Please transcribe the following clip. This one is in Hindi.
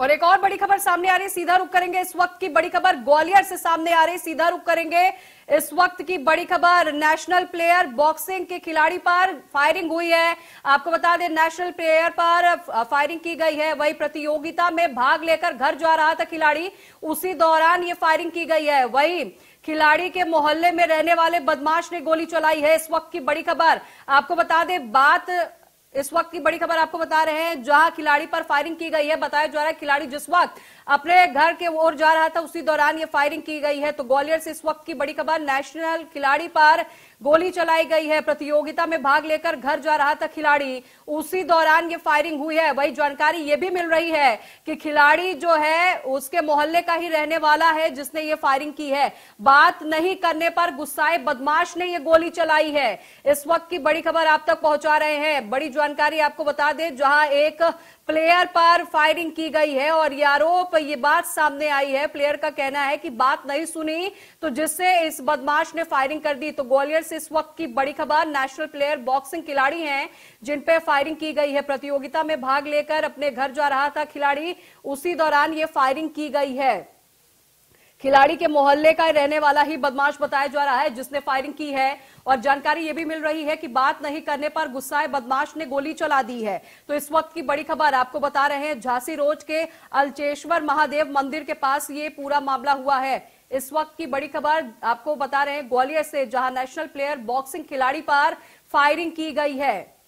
और एक और बड़ी खबर सामने आ रही है सीधा रुक करेंगे इस वक्त की बड़ी खबर ग्वालियर से सामने आ रही सीधा रुक करेंगे इस वक्त की बड़ी खबर नेशनल प्लेयर बॉक्सिंग के खिलाड़ी पर फायरिंग हुई है आपको बता दें नेशनल प्लेयर पर फायरिंग की गई है वही प्रतियोगिता में भाग लेकर घर जा रहा था खिलाड़ी उसी दौरान ये फायरिंग की गई है वही खिलाड़ी के मोहल्ले में रहने वाले बदमाश ने गोली चलाई है इस वक्त की बड़ी खबर आपको बता दें बात इस वक्त की बड़ी खबर आपको बता रहे हैं जहां खिलाड़ी पर फायरिंग की गई है बताया जा रहा है खिलाड़ी जिस वक्त अपने घर के ओर जा रहा था उसी दौरान ये फायरिंग की गई है तो ग्वालियर से इस वक्त की बड़ी खबर नेशनल खिलाड़ी पर गोली चलाई गई है प्रतियोगिता में भाग लेकर घर जा रहा था खिलाड़ी उसी दौरान ये फायरिंग हुई है वही जानकारी ये भी मिल रही है कि खिलाड़ी जो है उसके मोहल्ले का ही रहने वाला है जिसने ये फायरिंग की है बात नहीं करने पर गुस्साए बदमाश ने ये गोली चलाई है इस वक्त की बड़ी खबर आप तक पहुंचा रहे हैं बड़ी जानकारी आपको बता दें जहां एक प्लेयर पर फायरिंग की गई है और ये आरोप ये बात सामने आई है प्लेयर का कहना है कि बात नहीं सुनी तो जिससे इस बदमाश ने फायरिंग कर दी तो ग्वालियर इस वक्त की बड़ी खबर नेशनल प्लेयर बॉक्सिंग खिलाड़ी हैं जिन पर फायरिंग की गई है प्रतियोगिता में भाग लेकर अपने घर जा रहा था खिलाड़ी उसी दौरान ये फायरिंग की गई है खिलाड़ी के मोहल्ले का रहने वाला ही बदमाश बताया जा रहा है जिसने फायरिंग की है और जानकारी यह भी मिल रही है कि बात नहीं करने पर गुस्साए बदमाश ने गोली चला दी है तो इस वक्त की बड़ी खबर आपको बता रहे हैं झांसी रोड के अलचेश्वर महादेव मंदिर के पास ये पूरा मामला हुआ है इस वक्त की बड़ी खबर आपको बता रहे हैं ग्वालियर से जहां नेशनल प्लेयर बॉक्सिंग खिलाड़ी पर फायरिंग की गई है